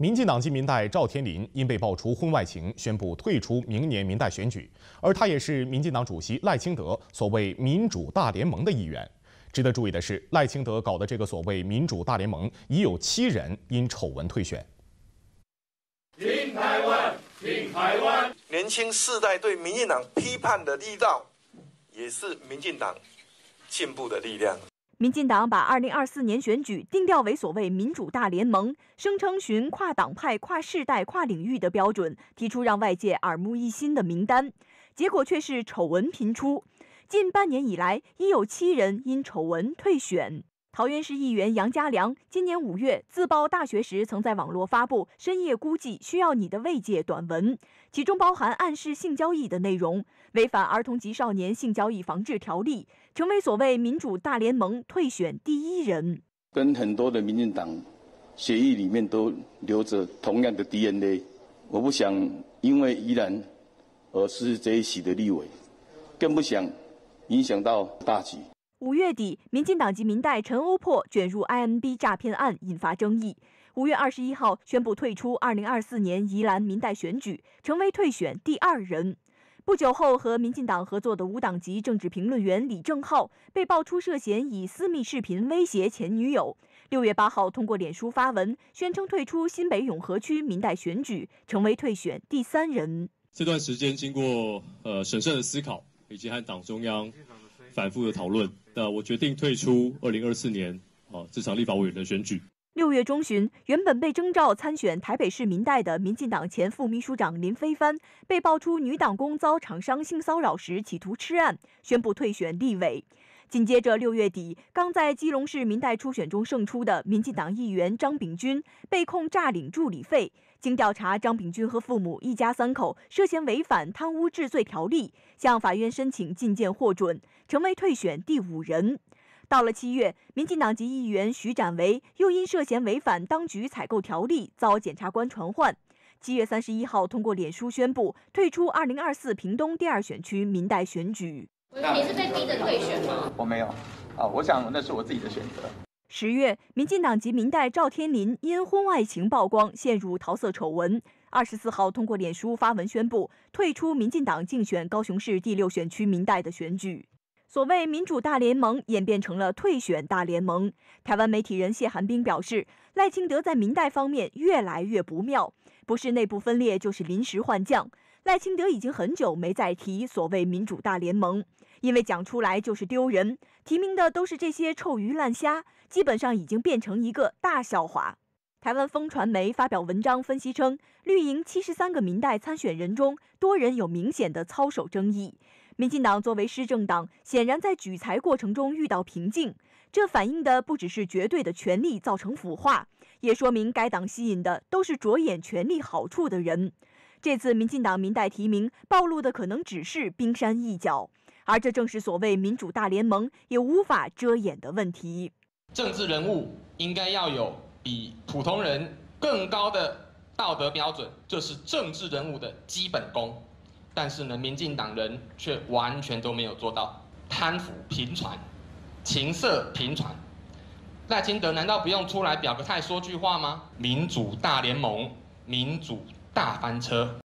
民进党籍民代赵天麟因被爆出婚外情，宣布退出明年民代选举。而他也是民进党主席赖清德所谓“民主大联盟”的一员。值得注意的是，赖清德搞的这个所谓“民主大联盟”，已有七人因丑闻退选。听台湾，听台湾！年轻世代对民进党批判的力道，也是民进党进步的力量。民进党把二零二四年选举定调为所谓“民主大联盟”，声称循跨党派、跨世代、跨领域的标准，提出让外界耳目一新的名单，结果却是丑闻频出。近半年以来，已有七人因丑闻退选。桃园市议员杨家良今年五月自报大学时，曾在网络发布深夜孤寂需要你的慰藉短文，其中包含暗示性交易的内容，违反儿童及少年性交易防治条例，成为所谓民主大联盟退选第一人。跟很多的民进党协议里面都留着同样的 DNA，我不想因为依然而失这一席的立委，更不想影响到大局。五月底，民进党籍民代陈欧珀卷入 IMB 诈骗案，引发争议。五月二十一号宣布退出二零二四年宜兰民代选举，成为退选第二人。不久后，和民进党合作的无党籍政治评论员李正浩被爆出涉嫌以私密视频威胁前女友。六月八号，通过脸书发文，宣称退出新北永和区民代选举，成为退选第三人。这段时间经过呃审慎的思考，以及和党中央。反复的讨论，那我决定退出二零二四年啊这场立法委员的选举。六月中旬，原本被征召参选台北市民代的民进党前副秘书长林飞帆，被爆出女党工遭厂商性骚扰时企图吃案，宣布退选立委。紧接着六月底，刚在基隆市民代初选中胜出的民进党议员张炳军被控诈领助理费。经调查，张炳军和父母一家三口涉嫌违反贪污治罪条例，向法院申请进见获准。成为退选第五人。到了七月，民进党籍议员徐展维又因涉嫌违反当局采购条例，遭检察官传唤。七月三十一号，通过脸书宣布退出二零二四屏东第二选区民代选举。你是被逼着退选吗？我没有，啊，我想那是我自己的选择。十月，民进党籍民代赵天麟因婚外情曝光，陷入桃色丑闻。二十四号，通过脸书发文宣布退出民进党竞选高雄市第六选区民代的选举。所谓民主大联盟演变成了退选大联盟。台湾媒体人谢寒冰表示，赖清德在民代方面越来越不妙，不是内部分裂，就是临时换将。赖清德已经很久没再提所谓民主大联盟，因为讲出来就是丢人。提名的都是这些臭鱼烂虾，基本上已经变成一个大笑话。台湾风传媒发表文章分析称，绿营七十三个民代参选人中，多人有明显的操守争议。民进党作为施政党，显然在举财过程中遇到瓶颈，这反映的不只是绝对的权力造成腐化，也说明该党吸引的都是着眼权力好处的人。这次民进党民代提名暴露的可能只是冰山一角，而这正是所谓民主大联盟也无法遮掩的问题。政治人物应该要有比普通人更高的道德标准，这是政治人物的基本功。但是呢，民进党人却完全都没有做到，贪腐频传，情色频传，赖清德难道不用出来表个态、说句话吗？民主大联盟，民主大翻车。